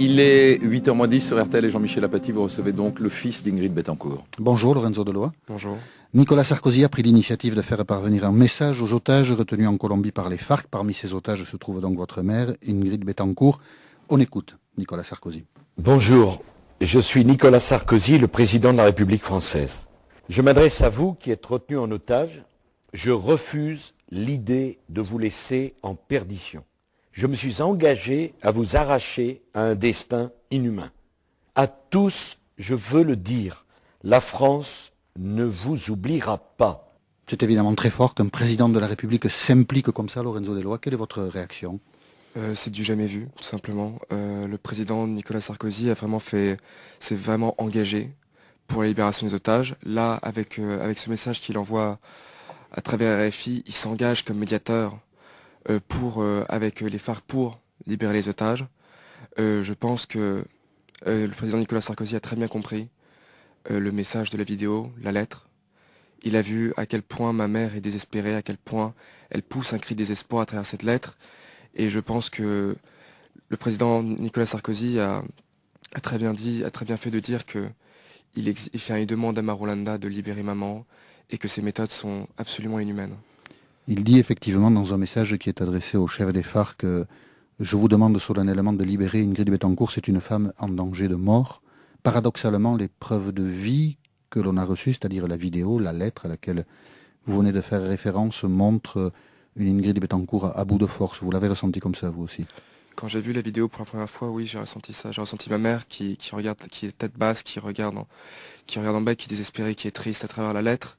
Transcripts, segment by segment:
Il est 8h 10 sur RTL et Jean-Michel Apathy, vous recevez donc le fils d'Ingrid Bettencourt. Bonjour Lorenzo Deloy. Bonjour. Nicolas Sarkozy a pris l'initiative de faire parvenir un message aux otages retenus en Colombie par les FARC. Parmi ces otages se trouve donc votre mère, Ingrid Betancourt. On écoute Nicolas Sarkozy. Bonjour, je suis Nicolas Sarkozy, le président de la République française. Je m'adresse à vous qui êtes retenu en otage. Je refuse l'idée de vous laisser en perdition je me suis engagé à vous arracher à un destin inhumain. À tous, je veux le dire, la France ne vous oubliera pas. C'est évidemment très fort qu'un président de la République s'implique comme ça, Lorenzo Deloitte. Quelle est votre réaction euh, C'est du jamais vu, tout simplement. Euh, le président Nicolas Sarkozy a vraiment fait, s'est vraiment engagé pour la libération des otages. Là, avec, euh, avec ce message qu'il envoie à travers RFI, il s'engage comme médiateur euh, pour, euh, avec les phares pour libérer les otages. Euh, je pense que le président Nicolas Sarkozy a très bien compris le message de la vidéo, la lettre. Il a vu à quel point ma mère est désespérée, à quel point elle pousse un cri de désespoir à travers cette lettre. Et je pense que le président Nicolas Sarkozy a, très bien dit, a très bien fait de dire que il, fait une demande à Marolanda de libérer maman et que ses méthodes sont absolument inhumaines. Il dit effectivement dans un message qui est adressé au chef des phares euh, que « Je vous demande solennellement de libérer Ingrid Betancourt, c'est une femme en danger de mort. Paradoxalement, les preuves de vie que l'on a reçues, c'est-à-dire la vidéo, la lettre à laquelle vous venez de faire référence, montrent euh, une Ingrid Betancourt à bout de force. Vous l'avez ressenti comme ça, vous aussi Quand j'ai vu la vidéo pour la première fois, oui, j'ai ressenti ça. J'ai ressenti ma mère qui, regarde, qui est tête basse, qui regarde, en, qui regarde en bas, qui est désespérée, qui est triste à travers la lettre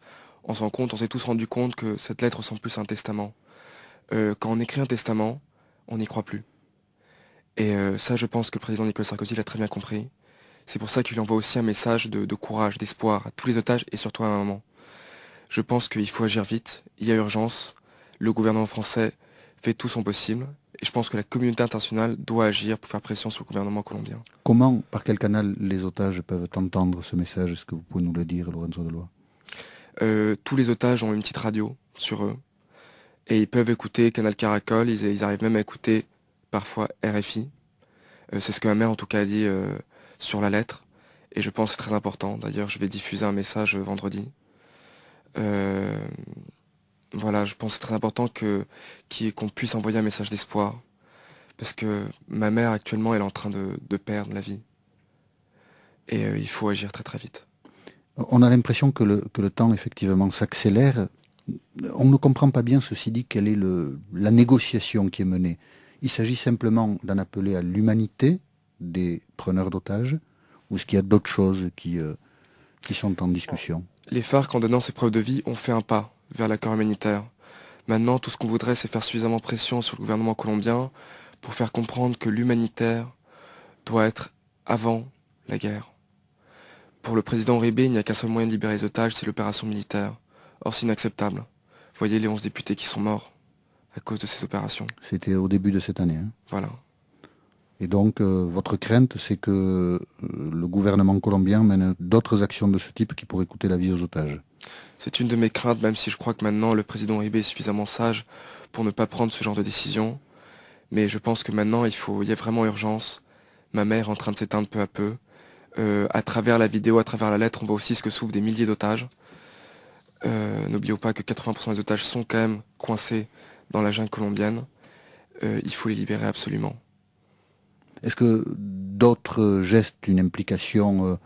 on s'en compte, on s'est tous rendu compte que cette lettre ressemble plus à un testament. Euh, quand on écrit un testament, on n'y croit plus. Et euh, ça, je pense que le président Nicolas Sarkozy l'a très bien compris. C'est pour ça qu'il envoie aussi un message de, courage, d'espoir à tous les otages et surtout à un maman. Je pense qu'il faut agir vite, il y a urgence, le gouvernement français fait tout son possible et je pense que la communauté internationale doit agir pour faire pression sur le gouvernement colombien. Comment, par quel canal les otages peuvent entendre ce message Est-ce que vous pouvez nous le dire, Lorenzo loi euh, tous les otages ont une petite radio sur eux. Et ils peuvent écouter Canal Caracol, ils, arrivent même à écouter parfois RFI. Euh, c'est ce que ma mère en tout cas a dit euh, sur la lettre. Et je pense que c'est très important. D'ailleurs, je vais diffuser un message vendredi. voilà, je pense que c'est très important que, qu'on puisse envoyer un message d'espoir. Parce que ma mère actuellement, est en train de perdre la vie. Et il faut agir très très vite on a l'impression que le, temps effectivement s'accélère. On ne comprend pas bien, ceci dit, quelle est la négociation qui est menée. Il s'agit simplement d'en appeler à l'humanité des preneurs d'otages, ou est-ce qu'il y a d'autres choses qui, euh, qui sont en discussion Les FARC, en donnant ces preuves de vie, ont fait un pas vers l'accord humanitaire. Maintenant, tout ce qu'on voudrait, c'est faire suffisamment pression sur le gouvernement colombien pour faire comprendre que l'humanitaire doit être avant la guerre. Pour le président Rébé, il n'y a qu'un seul moyen de libérer les otages, c'est l'opération militaire. Or, c'est inacceptable. Voyez les 11 députés qui sont morts à cause de ces opérations. C'était au début de cette année. Hein. voilà. Et donc, euh, votre crainte, c'est que euh, le gouvernement colombien mène d'autres actions de ce type qui pourraient coûter la vie aux otages C'est une de mes craintes, même si je crois que maintenant le président Ribé est suffisamment sage pour ne pas prendre ce genre de décision. Mais je pense que maintenant, il, faut, il y a vraiment urgence. Ma mère est en train de s'éteindre peu à peu. Euh, à travers la vidéo, à travers la lettre, on voit aussi ce que souffrent des milliers d'otages. Euh, n'oublions pas que 80% des otages sont quand même coincés dans la jungle colombienne. Euh, il faut les libérer absolument. Est-ce que d'autres gestes, une implication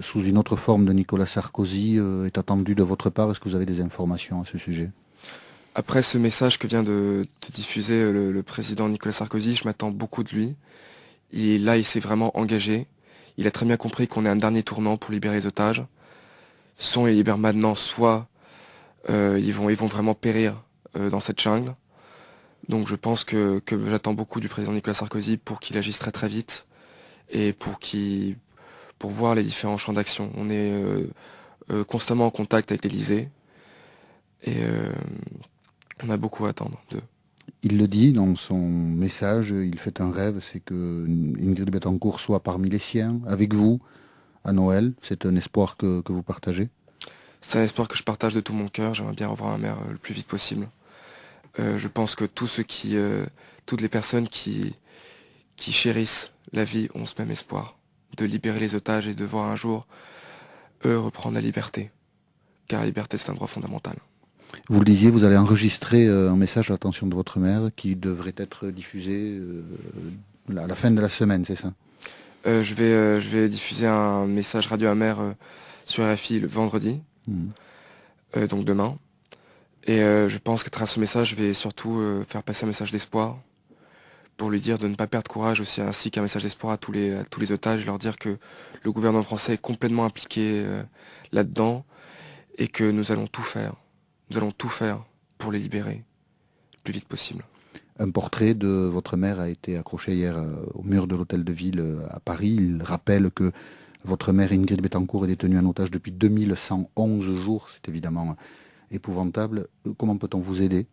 sous une autre forme de Nicolas Sarkozy est attendue de votre part Est-ce que vous avez des informations à ce sujet Après ce message que vient de, diffuser le, le, président Nicolas Sarkozy, je m'attends beaucoup de lui. Et là, il s'est vraiment engagé. Il a très bien compris qu'on est un dernier tournant pour libérer les otages. Soit ils libèrent maintenant, soit ils, vont, ils vont vraiment périr euh, dans cette jungle. Donc je pense que, j'attends beaucoup du président Nicolas Sarkozy pour qu'il agisse très très vite et pour pour voir les différents champs d'action. On est euh, euh, constamment en contact avec l'Elysée et on a beaucoup à attendre d'eux il le dit dans son message, il fait un rêve, c'est que Ingrid Betancourt soit parmi les siens, avec vous, à Noël. C'est un espoir que, vous partagez C'est un espoir que je partage de tout mon cœur. J'aimerais bien revoir ma mère euh, le plus vite possible. Euh, je pense que tous ceux qui, euh, toutes les personnes qui, qui chérissent la vie ont ce même espoir de libérer les otages et de voir un jour eux reprendre la liberté. Car la liberté, c'est un droit fondamental. Vous le disiez, vous allez enregistrer euh, un message à l'attention de votre mère qui devrait être diffusé euh, à la fin de la semaine, c'est ça euh, je, vais, je vais diffuser un message radio à mère sur RFI le vendredi, hmm. donc demain. Et je pense qu'à travers ce message, je vais surtout faire passer un message d'espoir pour lui dire de ne pas perdre courage aussi, ainsi qu'un message d'espoir à tous les, à tous les otages, leur dire que le gouvernement français est complètement impliqué là-dedans et que nous allons tout faire nous allons tout faire pour les libérer le plus vite possible. Un portrait de votre mère a été accroché hier euh, au mur de l'hôtel de ville euh, à Paris. Il rappelle que votre mère Ingrid Betancourt est détenue en otage depuis 2111 jours. C'est évidemment épouvantable. Euh, comment peut-on vous aider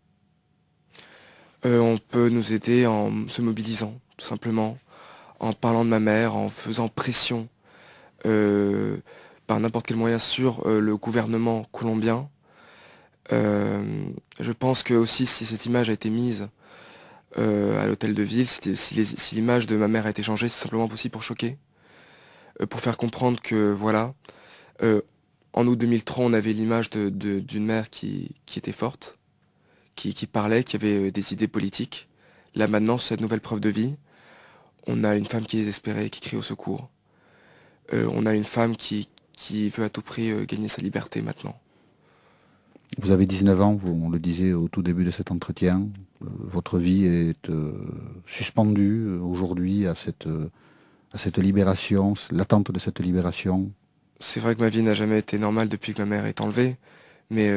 On peut nous aider en se mobilisant, tout simplement, en parlant de ma mère, en faisant pression par n'importe quel moyen sur le gouvernement colombien euh, je pense que aussi si cette image a été mise euh, à l'hôtel de ville, si, l'image de ma mère a été changée, c'est simplement possible pour choquer, euh, pour faire comprendre que voilà, en août 2003, on avait l'image d'une mère qui, qui, était forte, qui, qui, parlait, qui avait des idées politiques. Là maintenant, cette nouvelle preuve de vie, on a une femme qui est désespérée, qui crie au secours. on a une femme qui, veut à tout prix gagner sa liberté maintenant. Vous avez 19 ans, vous, on le disait au tout début de cet entretien. Euh, votre vie est euh, suspendue euh, aujourd'hui à cette, à cette libération, l'attente de cette libération. C'est vrai que ma vie n'a jamais été normale depuis que ma mère est enlevée, mais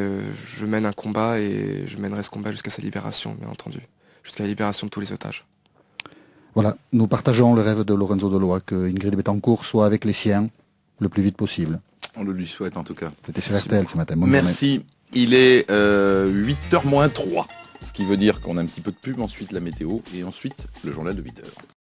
je mène un combat et je mènerai ce combat jusqu'à sa libération, bien entendu, jusqu'à la libération de tous les otages. Voilà, nous partageons le rêve de Lorenzo Dolois que Ingrid Betancourt soit avec les siens le plus vite possible. On le lui souhaite en tout cas. C'était sur ce matin. Merci. Il est 8h euh, moins 3, ce qui veut dire qu'on a un petit peu de pub, ensuite la météo et ensuite le journal de 8h.